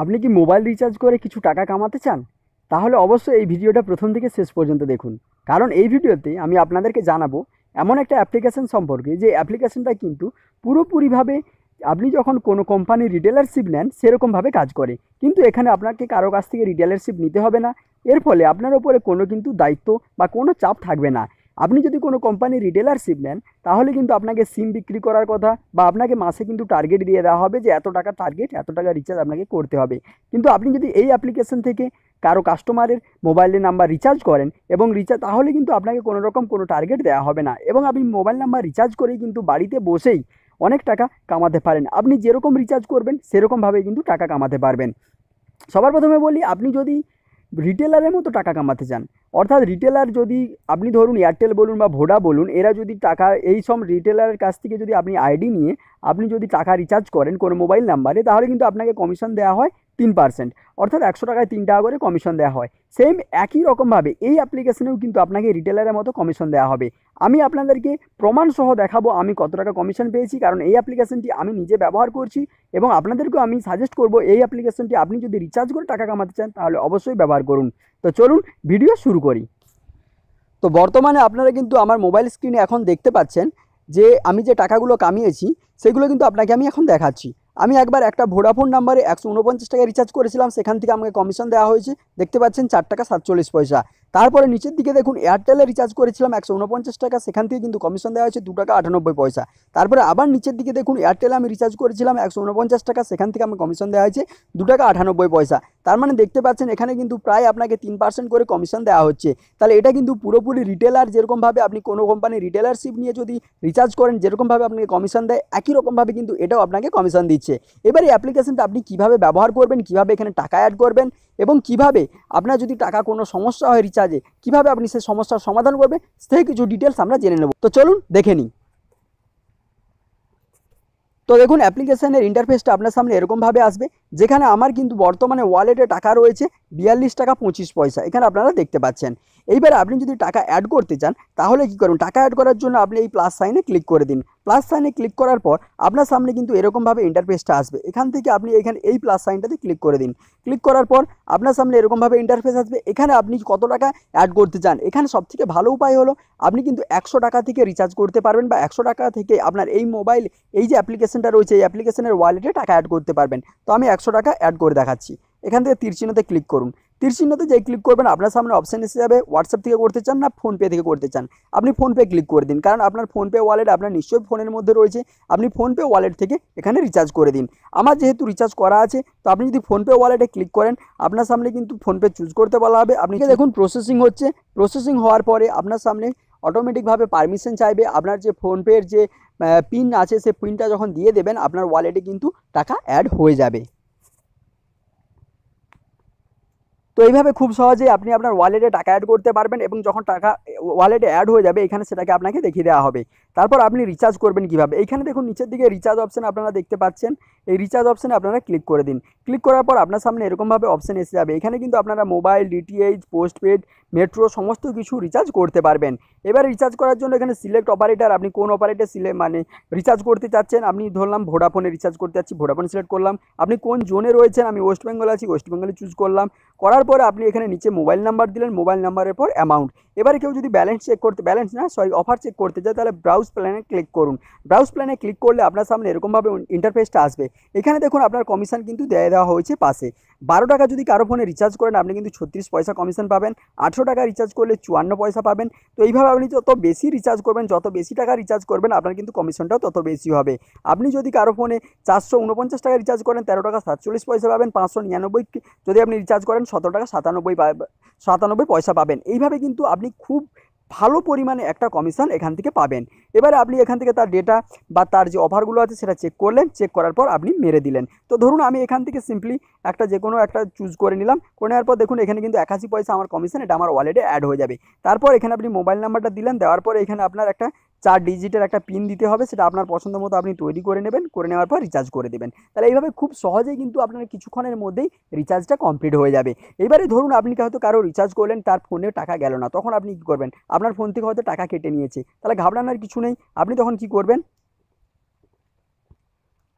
আপনি কি mobile recharge করে কিছু টাকা কামাতে চান তাহলে অবশ্যই এই ভিডিওটা প্রথম থেকে শেষ পর্যন্ত দেখুন কারণ এই ভিডিওতে আমি আপনাদেরকে জানাবো এমন একটা অ্যাপ্লিকেশান সম্পর্কে যে অ্যাপ্লিকেশানটা কিন্তু পুরোপুরিভাবে আপনি যখন কোনো কোম্পানি রিটেলারশিপ নেন সেরকমভাবে কাজ করে কিন্তু এখানে আপনাকে কারো কাছ থেকে রিটেলারশিপ নিতে হবে না এর ফলে আপনার ওপরে কোনো কিন্তু দায়িত্ব বা কোনো চাপ থাকবে না আপনি যদি কোনো কোম্পানি রিটেলারশিপ নেন তাহলে কিন্তু আপনাকে সিম বিক্রি করার কথা বা আপনাকে মাসে কিন্তু টার্গেট দিয়ে দেওয়া হবে যে এত টাকা টার্গেট এত টাকা রিচার্জ আপনাকে করতে হবে কিন্তু আপনি যদি এই অ্যাপ্লিকেশন থেকে কারো কাস্টমারের মোবাইলের নাম্বার রিচার্জ করেন এবং রিচার্জ তাহলে কিন্তু আপনাকে কোনো রকম কোনো টার্গেট দেওয়া হবে না এবং আপনি মোবাইল নাম্বার রিচার্জ করেই কিন্তু বাড়িতে বসেই অনেক টাকা কামাতে পারেন আপনি যেরকম রিচার্জ করবেন সেরকমভাবে কিন্তু টাকা কামাতে পারবেন সবার প্রথমে বলি আপনি যদি রিটেলারের মতো টাকা কামাতে চান অর্থাৎ রিটেলার যদি আপনি ধরুন এয়ারটেল বলুন বা ভোডা বলুন এরা যদি টাকা এই সব রিটেলারের কাছ থেকে যদি আপনি আইডি নিয়ে আপনি যদি টাকা রিচার্জ করেন কোনো মোবাইল নাম্বারে তাহলে কিন্তু আপনাকে কমিশন দেওয়া হয় তিন পার্সেন্ট অর্থাৎ একশো টাকায় তিন টাকা করে কমিশন দেওয়া হয় সেম একই রকমভাবে এই অ্যাপ্লিকেশনেও কিন্তু আপনাকে রিটেলারের মতো কমিশন দেওয়া হবে আমি আপনাদেরকে প্রমাণসহ দেখাবো আমি কত টাকা কমিশন পেয়েছি কারণ এই অ্যাপ্লিকেশনটি আমি নিজে ব্যবহার করছি এবং আপনাদেরকেও আমি সাজেস্ট করব এই অ্যাপ্লিকেশনটি আপনি যদি রিচার্জ করে টাকা কামাতে চান তাহলে অবশ্যই ব্যবহার করুন তো চলুন ভিডিও শুরু করি তো বর্তমানে আপনারা কিন্তু আমার মোবাইল স্ক্রিনে এখন দেখতে পাচ্ছেন যে আমি যে টাকাগুলো কামিয়েছি সেগুলো কিন্তু আপনাকে আমি এখন দেখাচ্ছি আমি একবার একটা ভোডাফোন নাম্বারে একশো উনপঞ্চাশ টাকা রিচার্জ করেছিলাম সেখান থেকে আমাকে কমিশন দেওয়া হয়েছে দেখতে পাচ্ছেন চার টাকা সাতচল্লিশ পয়সা তারপরে নিচের দিকে দেখুন এয়ারটেলে রিচার্জ করেছিলাম একশো উনপঞ্চাশ টাকা সেখান থেকে কিন্তু কমিশন দেওয়া হয়েছে দু টাকা আটানব্বই পয়সা তারপরে আবার নিচের দিকে দেখুন এয়ারটেলে আমি রিচার্জ করেছিলাম একশো উনপঞ্চাশ টাকা সেখান থেকে আমার কমিশন দেওয়া হয়েছে দু টাকা আটানব্বই পয়সা তার মানে দেখতে পাচ্ছেন এখানে কিন্তু প্রায় আপনাকে তিন পার্সেন্ট করে কমিশন দেওয়া হচ্ছে তাহলে এটা কিন্তু পুরোপুরি রিটেলার যেরকমভাবে আপনি কোনো কোম্পানি রিটেলারশিপ নিয়ে যদি রিচার্জ করেন যেরকমভাবে আপনাকে কমিশন দেয় একই রকমভাবে কিন্তু এটাও আপনাকে কমিশন দিচ্ছে এবার এই অ্যাপ্লিকেশনটা আপনি কিভাবে ব্যবহার করবেন কিভাবে এখানে টাকা অ্যাড করবেন এবং কিভাবে আপনার যদি টাকা কোনো সমস্যা হয় রিচার্জে কিভাবে আপনি সেই সমস্যার সমাধান করবেন সেই কিছু ডিটেলস আমরা জেনে নেব তো চলুন দেখে নিই তো দেখুন অ্যাপ্লিকেশানের ইন্টারফেসটা আপনার সামনে এরকমভাবে আসবে যেখানে আমার কিন্তু বর্তমানে ওয়ালেটে টাকা রয়েছে বিয়াল্লিশ টাকা পঁচিশ পয়সা এখানে আপনারা দেখতে পাচ্ছেন এইবার আপনি যদি টাকা অ্যাড করতে চান তাহলে কি করুন টাকা অ্যাড করার জন্য আপনি এই প্লাস সাইনে ক্লিক করে দিন প্লাস সাইনে ক্লিক করার পর আপনার সামনে কিন্তু এরকমভাবে ইন্টারফেসটা আসবে এখান থেকে আপনি এখানে এই প্লাস সাইনটাতে ক্লিক করে দিন ক্লিক করার পর আপনার সামনে এরকমভাবে ইন্টারফেস আসবে এখানে আপনি কত টাকা অ্যাড করতে চান এখানে সবথেকে ভালো উপায় হলো আপনি কিন্তু একশো টাকা থেকে রিচার্জ করতে পারবেন বা একশো টাকা থেকে আপনার এই মোবাইল এই যে অ্যাপ্লিকেশনটা রয়েছে এই অ্যাপ্লিকেশনের ওয়ালেটে টাকা অ্যাড করতে পারবেন তো আমি একশো টাকা অ্যাড করে দেখাচ্ছি এখান থেকে তীরচিহ্নতে ক্লিক করুন তীর চিহ্নতে যেই ক্লিক করবেন আপনার সামনে অপশান এসে যাবে হোয়াটসঅ্যাপ থেকে করতে চান না ফোনপে থেকে করতে চান আপনি ফোনপে ক্লিক করে দিন কারণ আপনার ফোনপে ওয়ালেট আপনার নিশ্চয়ই ফোনের মধ্যে রয়েছে আপনি ফোনপে ওয়ালেট থেকে এখানে রিচার্জ করে দিন আমার যেহেতু রিচার্জ করা আছে তো আপনি যদি ফোনপে ওয়ালেটে ক্লিক করেন আপনার সামনে কিন্তু ফোনপে চুজ করতে বলা হবে আপনি দেখুন প্রসেসিং হচ্ছে প্রসেসিং হওয়ার পরে আপনার সামনে অটোমেটিকভাবে পারমিশন চাইবে আপনার যে ফোনপের যে পিন আছে সে পিনটা যখন দিয়ে দেবেন আপনার ওয়ালেটে কিন্তু টাকা অ্যাড হয়ে যাবে তো এইভাবে খুব সহজেই আপনি আপনার ওয়ালেটে টাকা অ্যাড করতে পারবেন এবং যখন টাকা ওয়ালেটে অ্যাড হয়ে যাবে এখানে সেটাকে আপনাকে দেখিয়ে দেওয়া হবে তারপর আপনি রিচার্জ করবেন কিভাবে এখানে দেখুন নিচের দিকে রিচার্জ অপশান আপনারা দেখতে পাচ্ছেন এই রিচার্জ অপশানে আপনারা ক্লিক করে দিন ক্লিক করার পর আপনার সামনে এরকমভাবে অপশান এসে যাবে এখানে কিন্তু আপনারা মোবাইল ডিটিএইচ পোস্টপেড মেট্রো সমস্ত কিছু রিচার্জ করতে পারবেন এবার রিচার্জ করার জন্য এখানে সিলেক্ট অপারেটার আপনি কোন অপারেটার সিলে মানে রিচার্জ করতে চাচ্ছেন আপনি ধরলাম ভোডাফোনে রিচার্জ করতে চাচ্ছি ভোডাফোন সিলেক্ট করলাম আপনি কোন জোনে রয়েছেন আমি ওয়েস্ট বেঙ্গল আছি ওয়েস্ট বেঙ্গলে চুজ করলাম করার পর আপনি এখানে নিচে মোবাইল নাম্বার দিলেন মোবাইল নাম্বারের পর অ্যামাউন্ট এবারে কেউ যদি ব্যালেন্স চেক করতে ব্যালেন্স না সরি অফার চেক করতে চায় তাহলে ব্রাউজ প্ল্যানে ক্লিক করুন ব্রাউজ প্ল্যানে ক্লিক করলে আপনার সামনে এরকমভাবে ইন্টারফেসটা আসবে এখানে দেখুন আপনার কমিশন কিন্তু দেয় দেওয়া হয়েছে পাশে বারো টাকা যদি কারো ফোনে রিচার্জ করেন আপনি কিন্তু ছত্রিশ পয়সা কমিশন পাবেন আঠেরো টাকা রিচার্জ করলে চুয়ান্ন পয়সা পাবেন তো এইভাবে আপনি যত বেশি রিচার্জ করবেন যত বেশি টাকা রিচার্জ করবেন আপনার কিন্তু কমিশনটাও তত বেশি হবে আপনি যদি কারো ফোনে চারশো উনপঞ্চাশ টাকা রিচার্জ করেন তেরো টাকা সাতচল্লিশ পয়সা পাবেন পাঁচশো নিরানব্বই যদি আপনি রিচার্জ করেন সতেরো টাকা সাতানব্বই সাতানব্বই পয়সা পাবেন এইভাবে কিন্তু আপনি খুব ভালো পরিমাণে একটা কমিশন এখান থেকে পাবেন এবারে আপনি এখান থেকে তার ডেটা বা তার যে অফারগুলো আছে সেটা চেক করলেন চেক করার পর আপনি মেরে দিলেন তো ধরুন আমি এখান থেকে সিম্পলি একটা যে কোনো একটা চুজ করে নিলাম করে নেওয়ার পর দেখুন এখানে কিন্তু একাশি পয়সা আমার কমিশন এটা আমার ওয়ালেটে অ্যাড হয়ে যাবে তারপর এখানে আপনি মোবাইল নাম্বারটা দিলেন দেওয়ার পর এখানে আপনার একটা চার ডিজিটের একটা পিন দিতে হবে সেটা আপনার পছন্দ মতো আপনি তৈরি করে নেবেন করে নেওয়ার পর রিচার্জ করে দেবেন তাহলে এইভাবে খুব সহজেই কিন্তু আপনার কিছুক্ষণের মধ্যেই রিচার্জটা কমপ্লিট হয়ে যাবে এবারে ধরুন আপনি হয়তো কারো রিচার্জ করলেন তার ফোনে টাকা গেল না তখন আপনি কী করবেন আপনার ফোন থেকে হয়তো টাকা কেটে নিয়েছে তাহলে ঘাবড়ানোর কিছু নেই আপনি তখন কি করবেন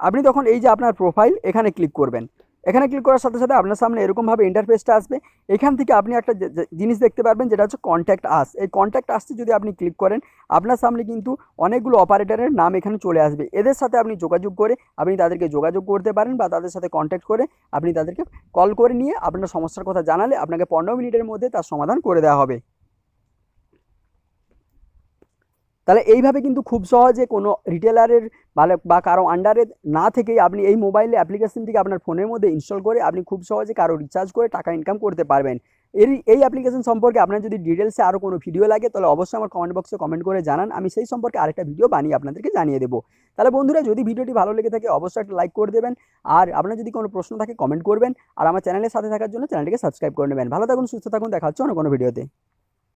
আপনি তখন এই যে আপনার প্রোফাইল এখানে ক্লিক করবেন এখানে ক্লিক করার সাথে সাথে আপনার সামনে এরকমভাবে ইন্টারফেসটা আসবে এখান থেকে আপনি একটা জিনিস দেখতে পারবেন যেটা হচ্ছে কন্ট্যাক্ট আস এই কন্ট্যাক্ট আসতে যদি আপনি ক্লিক করেন আপনার সামনে কিন্তু অনেকগুলো অপারেটারের নাম এখানে চলে আসবে এদের সাথে আপনি যোগাযোগ করে আপনি তাদেরকে যোগাযোগ করতে পারেন বা তাদের সাথে কন্ট্যাক্ট করে আপনি তাদেরকে কল করে নিয়ে আপনার সমস্যার কথা জানালে আপনাকে পনেরো মিনিটের মধ্যে তার সমাধান করে দেওয়া হবে তাহলে এইভাবে কিন্তু খুব সহজে কোনো রিটেলারের বা কারো আন্ডারে না থেকেই আপনি এই মোবাইলে অ্যাপ্লিকেশনটিকে আপনার ফোনের মধ্যে ইনস্টল করে আপনি খুব সহজে কারো রিচার্জ করে টাকা ইনকাম করতে পারবেন এর এই অ্যাপ্লিকেশন সম্পর্কে আপনার যদি ডিটেলসে আরও কোনো ভিডিও লাগে তাহলে অবশ্যই আমার কমেন্ট বক্সে কমেন্ট করে জানান আমি সেই সম্পর্কে আরেকটা ভিডিও বানিয়ে আপনাদেরকে জানিয়ে দেবো তাহলে বন্ধুরা যদি ভিডিওটি ভালো লেগে থাকে অবশ্যই একটা লাইক করে দেবেন আর আপনার যদি কোনো প্রশ্ন থাকে কমেন্ট করবেন আর আমার চ্যানেলের সাথে থাকার জন্য চ্যানেলটিকে সাবস্ক্রাইব করে নেবেন ভালো থাকুন সুস্থ থাকুন দেখা হচ্ছে অন্য কোনো ভিডিওতে